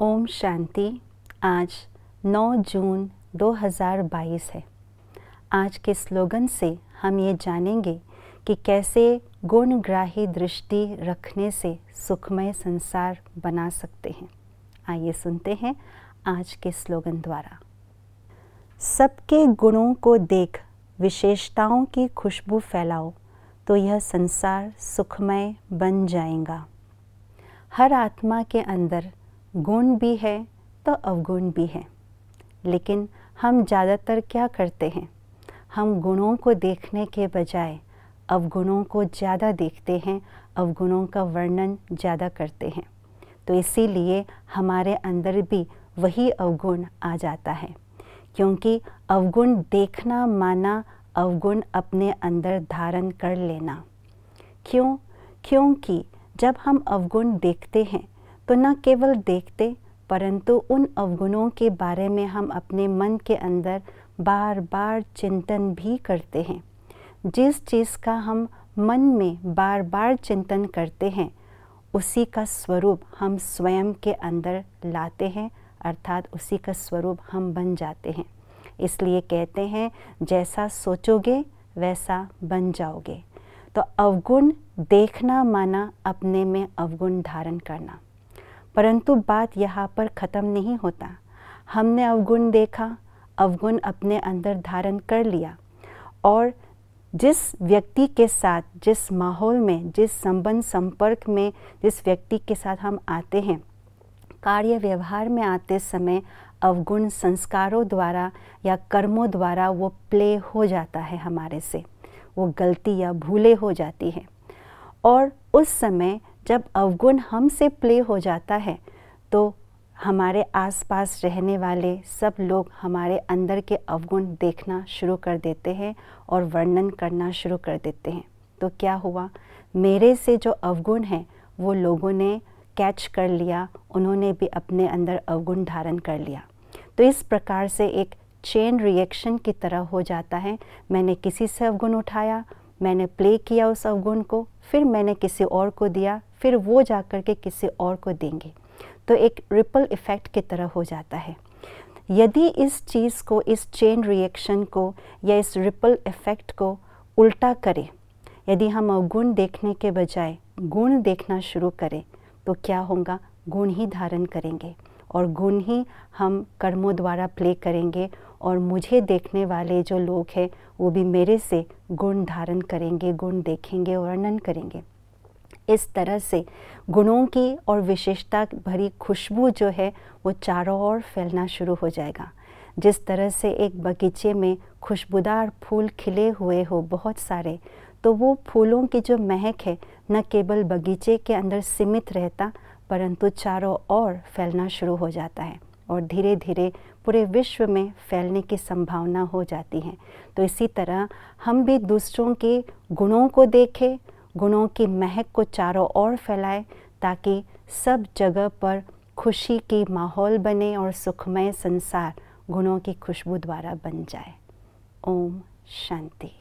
ओम शांति आज 9 जून 2022 है आज के स्लोगन से हम ये जानेंगे कि कैसे गुणग्राही दृष्टि रखने से सुखमय संसार बना सकते हैं आइए सुनते हैं आज के स्लोगन द्वारा सबके गुणों को देख विशेषताओं की खुशबू फैलाओ तो यह संसार सुखमय बन जाएगा हर आत्मा के अंदर गुण भी है तो अवगुण भी है लेकिन हम ज़्यादातर क्या करते हैं हम गुणों को देखने के बजाय अवगुणों को ज़्यादा देखते हैं अवगुणों का वर्णन ज़्यादा करते हैं तो इसीलिए हमारे अंदर भी वही अवगुण आ जाता है क्योंकि अवगुण देखना माना अवगुण अपने अंदर धारण कर लेना क्यों क्योंकि जब हम अवगुण देखते हैं तो न केवल देखते परंतु उन अवगुणों के बारे में हम अपने मन के अंदर बार बार चिंतन भी करते हैं जिस चीज़ का हम मन में बार बार चिंतन करते हैं उसी का स्वरूप हम स्वयं के अंदर लाते हैं अर्थात उसी का स्वरूप हम बन जाते हैं इसलिए कहते हैं जैसा सोचोगे वैसा बन जाओगे तो अवगुण देखना माना अपने में अवगुण धारण करना परंतु बात यहाँ पर ख़त्म नहीं होता हमने अवगुण देखा अवगुण अपने अंदर धारण कर लिया और जिस व्यक्ति के साथ जिस माहौल में जिस संबंध संपर्क में जिस व्यक्ति के साथ हम आते हैं कार्य व्यवहार में आते समय अवगुण संस्कारों द्वारा या कर्मों द्वारा वो प्ले हो जाता है हमारे से वो गलती या भूले हो जाती है और उस समय जब अवगुण हमसे प्ले हो जाता है तो हमारे आसपास रहने वाले सब लोग हमारे अंदर के अवगुण देखना शुरू कर देते हैं और वर्णन करना शुरू कर देते हैं तो क्या हुआ मेरे से जो अवगुण हैं वो लोगों ने कैच कर लिया उन्होंने भी अपने अंदर अवगुण धारण कर लिया तो इस प्रकार से एक चेन रिएक्शन की तरह हो जाता है मैंने किसी से अवगुण उठाया मैंने प्ले किया उस अवगुण को फिर मैंने किसी और को दिया फिर वो जा कर के किसी और को देंगे तो एक रिपल इफ़ेक्ट की तरह हो जाता है यदि इस चीज़ को इस चेन रिएक्शन को या इस रिपल इफ़ेक्ट को उल्टा करें यदि हम अवगुण देखने के बजाय गुण देखना शुरू करें तो क्या होगा गुण ही धारण करेंगे और गुण ही हम कर्मों द्वारा प्ले करेंगे और मुझे देखने वाले जो लोग हैं वो भी मेरे से गुण धारण करेंगे गुण देखेंगे वर्णन करेंगे इस तरह से गुणों की और विशेषता भरी खुशबू जो है वो चारों ओर फैलना शुरू हो जाएगा जिस तरह से एक बगीचे में खुशबूदार फूल खिले हुए हो बहुत सारे तो वो फूलों की जो महक है न केवल बगीचे के अंदर सीमित रहता परंतु चारों ओर फैलना शुरू हो जाता है और धीरे धीरे पूरे विश्व में फैलने की संभावना हो जाती है तो इसी तरह हम भी दूसरों के गुणों को देखें गुणों की महक को चारों ओर फैलाए ताकि सब जगह पर खुशी की माहौल बने और सुखमय संसार गुणों की खुशबू द्वारा बन जाए ओम शांति